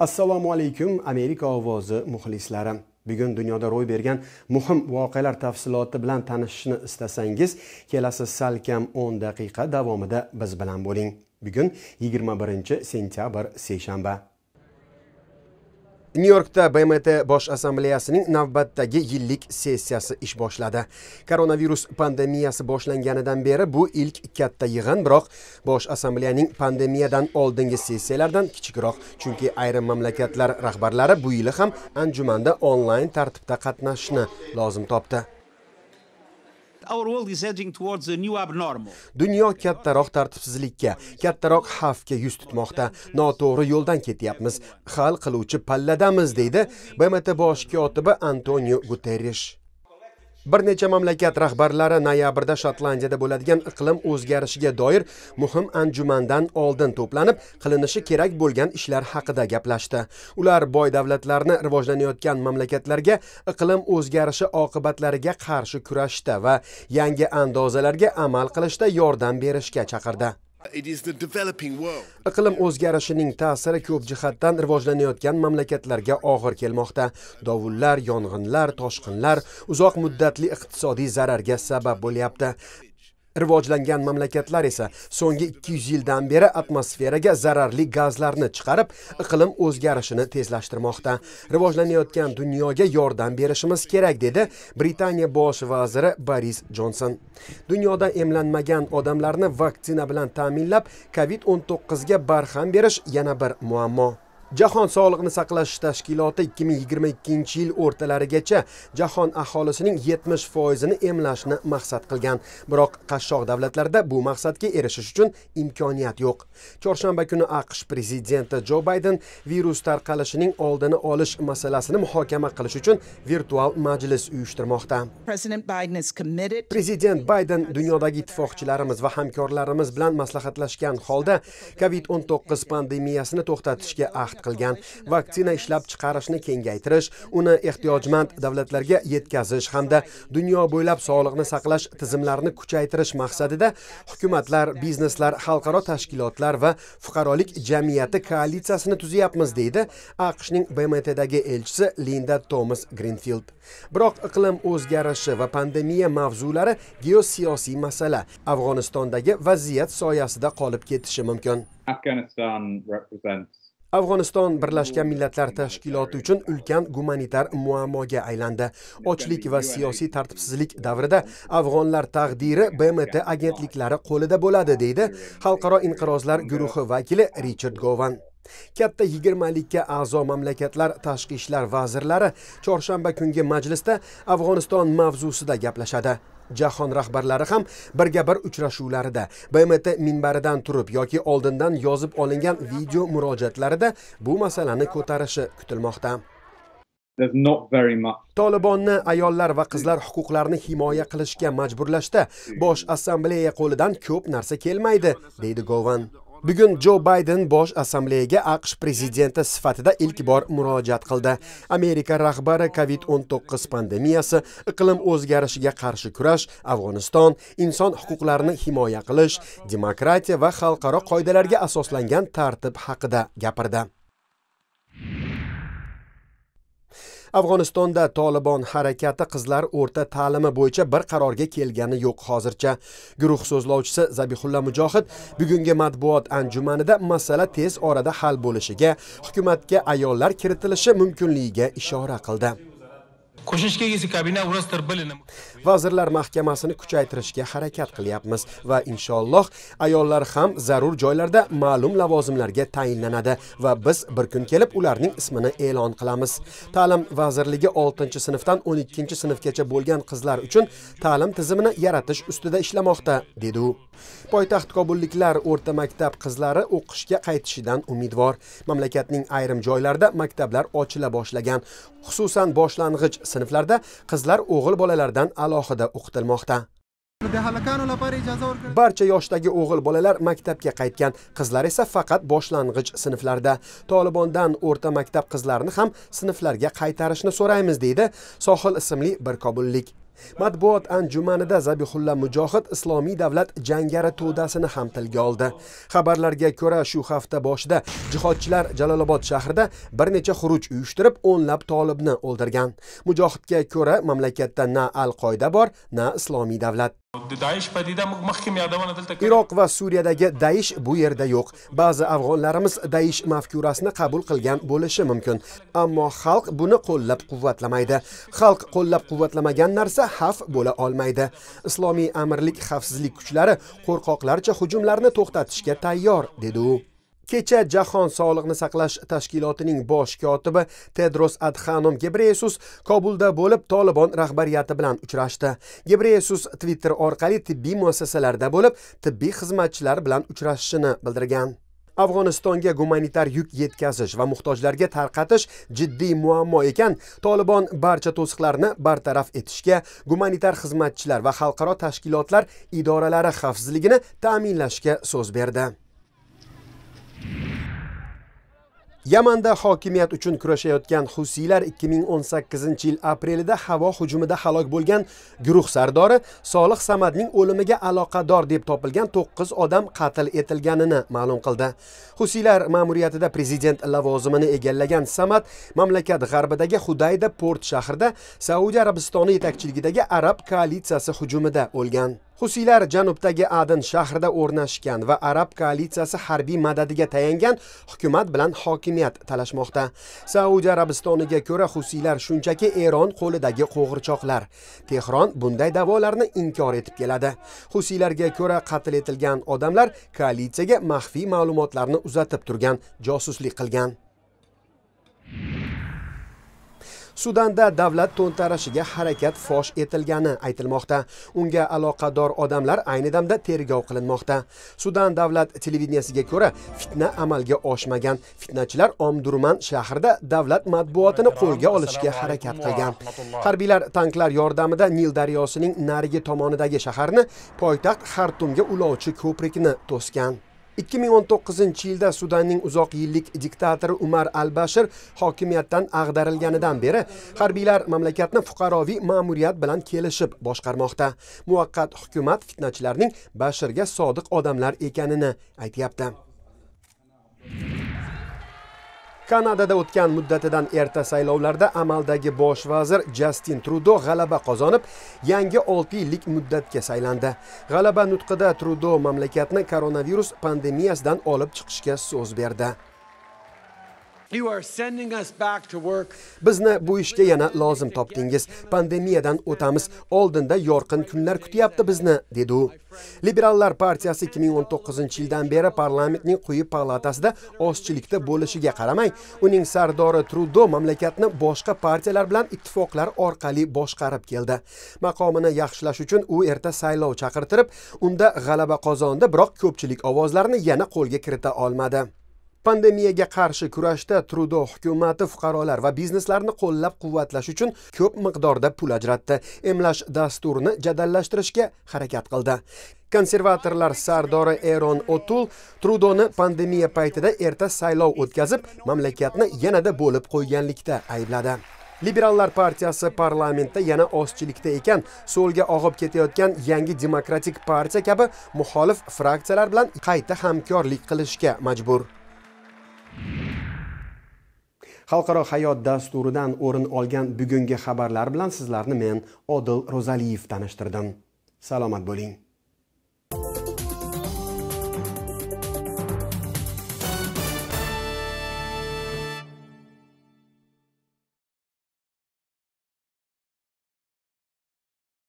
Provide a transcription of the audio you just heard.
assalomu alaykum amerika ovozi muxlislari bugun dunyoda ro'y bergan muhim voqealar tafsiloti bilan tanishishni istasangiz kelasi salkam 10 daqiqa davomida biz bilan bo'ling bugun 21 sentyabr seshanba nyu yorkda bmt bosh assambleyasining navbatdagi yillik sessiyasi ish boshladi koronavirus pandemiyasi boshlanganidan beri bu ilk katta yig'in biroq bosh assambleyaning pandemiyadan oldingi sessiyalardan kichikroq chunki ayrim mamlakatlar rahbarlari bu yili ham anjumanda onlayn tartibda qatnashishni lozim topdi dunyo kattaroq tartibsizlikka kattaroq xavfga yuz tutmoqda noto'g'ri yo'ldan ketyapmiz hal qiluvchi palladamiz deydi bmt bosh kotibi antonio Guterres. bir necha mamlakat rahbarlari noyabrda shotlandiyada bo'ladigan iqlim o'zgarishiga doir muhim anjumandan oldin to'planib qilinishi kerak bo'lgan ishlar haqida gaplashdi ular boy davlatlarni rivojlanayotgan mamlakatlarga iqlim o'zgarishi oqibatlariga qarshi kurashishda va yangi andozalarga amal qilishda yordam berishga chaqirdi iqlim o'zgarishining ta'siri ko'p jihatdan rivojlanayotgan mamlakatlarga og'ir kelmoqda dovullar yong'inlar toshqinlar uzoq muddatli iqtisodiy zararga sabab bo'lyapti Rivojlangan mamlakatlar esa so'nggi 200 yildan beri atmosferaga zararli gazlarni chiqarib, iqlim o'zgarishini tezlashtirmoqda. Rivojlanayotgan dunyoga yordam berishimiz kerak dedi Britaniya bosh vaziri Boris Jonson. Dunyoda emlanmagan odamlarni vaksina bilan ta'minlab, COVID-19 ga barham berish yana bir muammo. jahon sog'liqni saqlash tashkiloti 2022 yil o'rtalarigacha jahon aholisining 70 foizini emlashni maqsad qilgan biroq qashshoq davlatlarda bu maqsadga erishish uchun imkoniyat yo'q chorshanba kuni aqsh prezidenti jo bayden virus tarqalishining oldini olish masalasini muhokama qilish uchun virtual majlis uyushtirmoqda prezident bayden dunyodagi ittifoqchilarimiz va hamkorlarimiz bilan maslahatlashgan holda covid 19 pandemiyasini to'xtatishga ahd qilgan vaksina ishlab chiqarishni kengaytirish uni ehtiyojmand davlatlarga yetkazish hamda dunyo bo'ylab sog'liqni saqlash tizimlarini kuchaytirish maqsadida hukumatlar bizneslar xalqaro tashkilotlar va fuqarolik jamiyati koalitsiyasini tuzyapmiz deydi aqshning bmtdagi elchisi linda tomas grinfild biroq iqlim o'zgarishi va pandemiya mavzulari geosiyosiy masala afg'onistondagi vaziyat soyasida qolib ketishi mumkin afghanistan represents afg'oniston birlashgan millatlar tashkiloti uchun ulkan gumanitar muammoga aylandi ochlik va siyosiy tartibsizlik davrida afg'onlar taqdiri bmt agentliklari qo'lida bo'ladi deydi xalqaro inqirozlar guruhi vakili richard govan katta yigirmalikka a'zo mamlakatlar tashqi ishlar vazirlari chorshanba kungi majlisda afg'oniston mavzusida gaplashadi jahon rahbarlari ham birga bir uchrashuvlarida bmt minbaridan turib yoki oldindan yozib olingan video murojaatlarida bu masalani ko'tarishi kutilmoqda tolibonni ayollar va qizlar huquqlarini himoya qilishga majburlashda bosh assambleya qo'lidan ko'p narsa kelmaydi deydi govan bugun jo bayden bosh assambleyaga aqsh prezidenti sifatida ilk bor murojaat qildi amerika rahbari covid 19 pandemiyasi iqlim o'zgarishiga qarshi kurash afg'oniston inson huquqlarini himoya qilish demokratiya va xalqaro qoidalarga asoslangan tartib haqida gapirdi afg'onistonda tolibon harakati qizlar o'rta ta'limi bo'yicha bir qarorga kelgani yo'q hozircha guruh so'zlovchisi zabihulla mujohid bugungi matbuot anjumanida masala tez orada hal bo'lishiga hukumatga ayollar kiritilishi mumkinligiga ishora qildi qo'shish kelgusi kabina vrostar vazirlar mahkamasini kuchaytirishga harakat qilyapmiz va inshaalloh ayollar ham zarur joylarda ma'lum lavozimlarga tayinlanadi va biz bir kun kelib ularning ismini e'lon qilamiz ta'lim vazirligi 6 sinfdan 12 sinfgacha bo'lgan qizlar uchun ta'lim tizimini yaratish ustida ishlamoqda dedi u poytaxt kobulliklar o'rta maktab qizlari o'qishga qaytishidan umidvor mamlakatning ayrim joylarida maktablar ochila boshlagan xususan boshlang'ich sinflarda qizlar o'g'il bolalardan alohida o'qitilmoqda barcha yoshdagi o'g'il bolalar maktabga qaytgan qizlar esa faqat boshlang'ich sinflarda tolibondan o'rta maktab qizlarini ham sinflarga qaytarishni so'raymiz deydi sohil ismli bir kobullik matbuot anjumanida zabihulla mujohid islomiy davlat jangari to'dasini ham tilga oldi xabarlarga ko'ra shu hafta boshida jihodchilar jalolobod shahrida bir necha xuruj uyushtirib o'nlab tolibni o'ldirgan mujohidga ko'ra mamlakatda na al qoida bor na islomiy davlat iroq va suriyadagi daish bu yerda yo'q ba'zi afg'onlarimiz daish mafkurasini qabul qilgan bo'lishi mumkin ammo xalq buni qo'llab quvvatlamaydi xalq qo'llab quvvatlamagan narsa xavf bo'la olmaydi islomiy amirlik xavfsizlik kuchlari qo'rqoqlarcha hujumlarni to'xtatishga tayyor dedi u kecha jahon sog'liqni saqlash tashkilotining bosh kotibi tedros adhanom gebreyesus kobulda bo'lib tolibon rahbariyati bilan uchrashdi gebreyesus twitter orqali tibbiy muassasalarda bo'lib tibbiy xizmatchilar bilan uchrashishini bildirgan afg'onistonga gumanitar yuk yetkazish va muhtojlarga tarqatish jiddiy muammo ekan tolibon barcha to'siqlarni bartaraf etishga gumanitar xizmatchilar va xalqaro tashkilotlar idoralari xavfsizligini ta'minlashga so'z berdi Yamanda hokimiyat uchun kurashayotgan Husiylar 2018-yil aprelida havo hujumida halok bo'lgan guruh sardori Solih Samadning o'limiga aloqador deb topilgan 9 odam qatl etilganini ma'lum qildi. Husiylar ma'muriyatida prezident lavozimini egallagan Samad mamlakat g'arbidagi Hudayda port shahrida Saudiya Arabistoni yetakchiligidagi arab koalitsiyasi hujumida o'lgan. Husiylar janubdagi adin shahrida o'rnashgan va arab koalitsiyasi harbiy madadiga tayangan hukumat bilan hokimiyat talashmoqda. Saudiya Arabistoniga ko'ra Husiylar shunchaki Eron qo'lidagi qo'g'irchoqlar. Tehron bunday da'volarni inkor etib keladi. Husiylarga ko'ra qatl etilgan odamlar koalitsiyaga maxfiy ma'lumotlarni uzatib turgan, josuslik qilgan. sudanda davlat to'ntarishiga harakat fosh etilgani aytilmoqda unga aloqador odamlar ayni damda tergov qilinmoqda sudan davlat televideniyasiga ko'ra fitna amalga oshmagan fitnachilar omdurman shahrida davlat matbuotini qo'lga olishga harakat qilgan harbiylar tanklar yordamida nil daryosining narigi tomonidagi shaharni poytaxt xartumga ulovchi ko'prikni to'sgan 2019 yilda Sudanning uzoq yillik diktatori Umar al-Bashir hokimiyatdan ag'darilganidan beri harbiylar mamlakatni fuqaroviy ma'muriyat bilan kelishib boshqarmoqda. Muvaqqat hukumat fitnachilarning Bashirga sodiq odamlar ekanini aytyapti. kanadada o'tgan muddatidan erta saylovlarda amaldagi bosh vazir jastin trudo g'alaba qozonib yangi 6 yillik muddatga saylandi g'alaba nutqida trudo mamlakatni koronavirus pandemiyasidan olib chiqishga so'z berdi bizni bu ishga yana lozim topdingiz pandemiyadan o'tamiz oldinda yorqin kunlar kutyapti bizni dedi u liberallar partiyasi 2019 yildan beri parlamentning quyi palatasida ozchilikda bo'lishiga qaramay uning sardori trudo mamlakatni boshqa partiyalar bilan ittifoqlar orqali boshqarib keldi maqomini yaxshilash uchun u erta saylov chaqirtirib unda g'alaba qozondi biroq ko'pchilik ovozlarni yana qo'lga kirita olmadi pandemiyaga qarshi kurashda trudo hukumati fuqarolar va bizneslarni qo'llab quvvatlash uchun ko'p miqdorda pul ajratdi emlash dasturini jadallashtirishga harakat qildi konservatorlar sardori eron o'tul trudoni pandemiya paytida erta saylov o'tkazib mamlakatni yanada bo'lib qo'yganlikda aybladi liberallar partiyasi parlamentda yana ozchilikda ekan so'lga og'ib ketayotgan yangi demokratik partiya kabi muxolif fraksiyalar bilan qayta hamkorlik qilishga majbur xalqaro hayot dasturidan o'rin olgan bugungi xabarlar bilan sizlarni men odil ro'zaliyev tanishtirdim salomat bo'ling